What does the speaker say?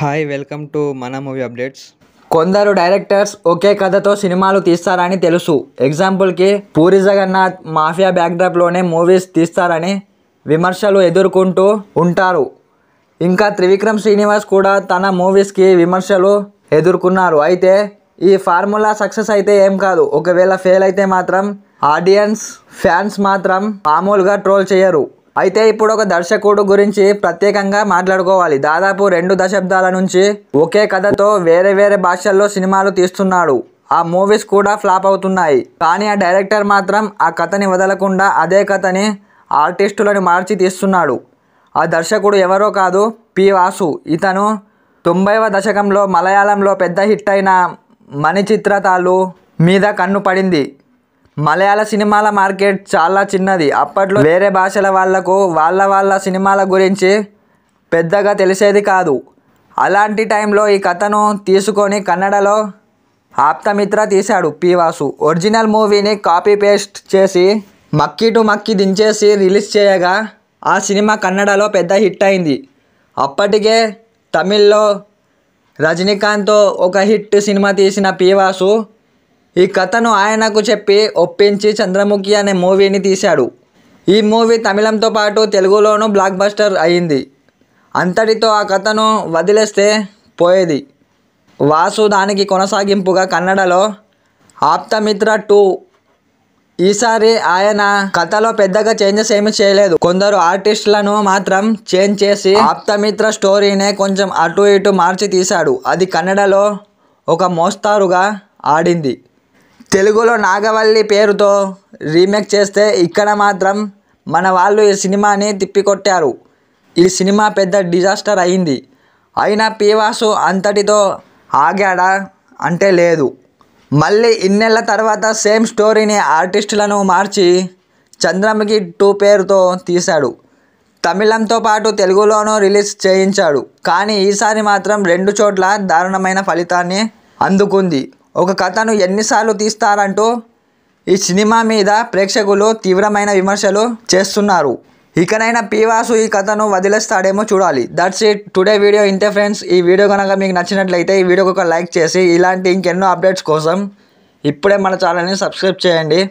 hi welcome to మన movie updates కొందరు directors ఒకే కథతో సినిమాలు తీస్తారని తెలుసు ఎగ్జాంపుల్కి పూరి జగన్నాథ్ మాఫియా బ్యాక్డ్రాప్లోనే మూవీస్ తీస్తారని విమర్శలు ఎదుర్కొంటూ ఉంటారు ఇంకా త్రివిక్రమ్ శ్రీనివాస్ కూడా తన మూవీస్కి విమర్శలు ఎదుర్కొన్నారు అయితే ఈ ఫార్ములా సక్సెస్ అయితే ఏం కాదు ఒకవేళ ఫెయిల్ అయితే మాత్రం ఆడియన్స్ ఫ్యాన్స్ మాత్రం మామూలుగా ట్రోల్ చేయరు అయితే ఇప్పుడు ఒక దర్శకుడు గురించి ప్రత్యేకంగా మాట్లాడుకోవాలి దాదాపు రెండు దశాబ్దాల నుంచి ఒకే కథతో వేరే వేరే భాషల్లో సినిమాలు తీస్తున్నాడు ఆ మూవీస్ కూడా ఫ్లాప్ అవుతున్నాయి కానీ ఆ డైరెక్టర్ మాత్రం ఆ కథని వదలకుండా అదే కథని ఆర్టిస్టులను మార్చి తీస్తున్నాడు ఆ దర్శకుడు ఎవరో కాదు పి వాసు ఇతను తొంభైవ దశకంలో మలయాళంలో పెద్ద హిట్ అయిన చిత్రతాలు మీద కన్ను పడింది మలయాళ సినిమాల మార్కెట్ చాలా చిన్నది అప్పట్లో వేరే భాషల వాళ్లకు వాళ్ళ వాళ్ళ సినిమాల గురించి పెద్దగా తెలిసేది కాదు అలాంటి టైంలో ఈ కథను తీసుకొని కన్నడలో ఆప్తమిత్ర తీశాడు పీవాసు ఒరిజినల్ మూవీని కాపీ పేస్ట్ చేసి మక్కి టు మక్కి దించేసి రిలీజ్ చేయగా ఆ సినిమా కన్నడలో పెద్ద హిట్ అయింది అప్పటికే తమిళ్లో రజనీకాంత్తో ఒక హిట్ సినిమా తీసిన పీవాసు ఈ కథను ఆయనకు చెప్పి ఒప్పించి చంద్రముఖి అనే మూవీని తీశాడు ఈ మూవీ తమిళంతో పాటు తెలుగులోనూ బ్లాక్ బస్టర్ అయింది అంతటితో ఆ కథను వదిలేస్తే పోయేది వాసు దానికి కొనసాగింపుగా కన్నడలో ఆప్తమిత్ర టూ ఈసారి ఆయన కథలో పెద్దగా చేంజెస్ ఏమీ చేయలేదు కొందరు ఆర్టిస్టులను మాత్రం చేంజ్ చేసి ఆప్తమిత్ర స్టోరీనే కొంచెం అటు ఇటు మార్చి తీశాడు అది కన్నడలో ఒక మోస్తారుగా ఆడింది తెలుగులో నాగవల్లి పేరుతో రీమేక్ చేస్తే ఇక్కడ మాత్రం మన వాళ్ళు ఈ సినిమాని తిప్పికొట్టారు ఈ సినిమా పెద్ద డిజాస్టర్ అయింది అయినా పీవాసు అంతటితో ఆగాడా అంటే లేదు మళ్ళీ ఇన్నెళ్ళ తర్వాత సేమ్ స్టోరీని ఆర్టిస్టులను మార్చి చంద్రముఖి టూ పేరుతో తీశాడు తమిళంతో పాటు తెలుగులోనూ రిలీజ్ చేయించాడు కానీ ఈసారి మాత్రం రెండు చోట్ల దారుణమైన ఫలితాన్ని అందుకుంది ఒక కథను ఎన్నిసార్లు తీస్తారంటూ ఈ సినిమా మీద ప్రేక్షకులు తీవ్రమైన విమర్శలు చేస్తున్నారు ఇకనైనా పీవాసు ఈ కథను వదిలేస్తాడేమో చూడాలి దట్స్ ఇట్ టుడే వీడియో ఇంతే ఫ్రెండ్స్ ఈ వీడియో కనుక మీకు నచ్చినట్లయితే ఈ వీడియోకి ఒక లైక్ చేసి ఇలాంటి ఇంకెన్నో అప్డేట్స్ కోసం ఇప్పుడే మన ఛానల్ని సబ్స్క్రైబ్ చేయండి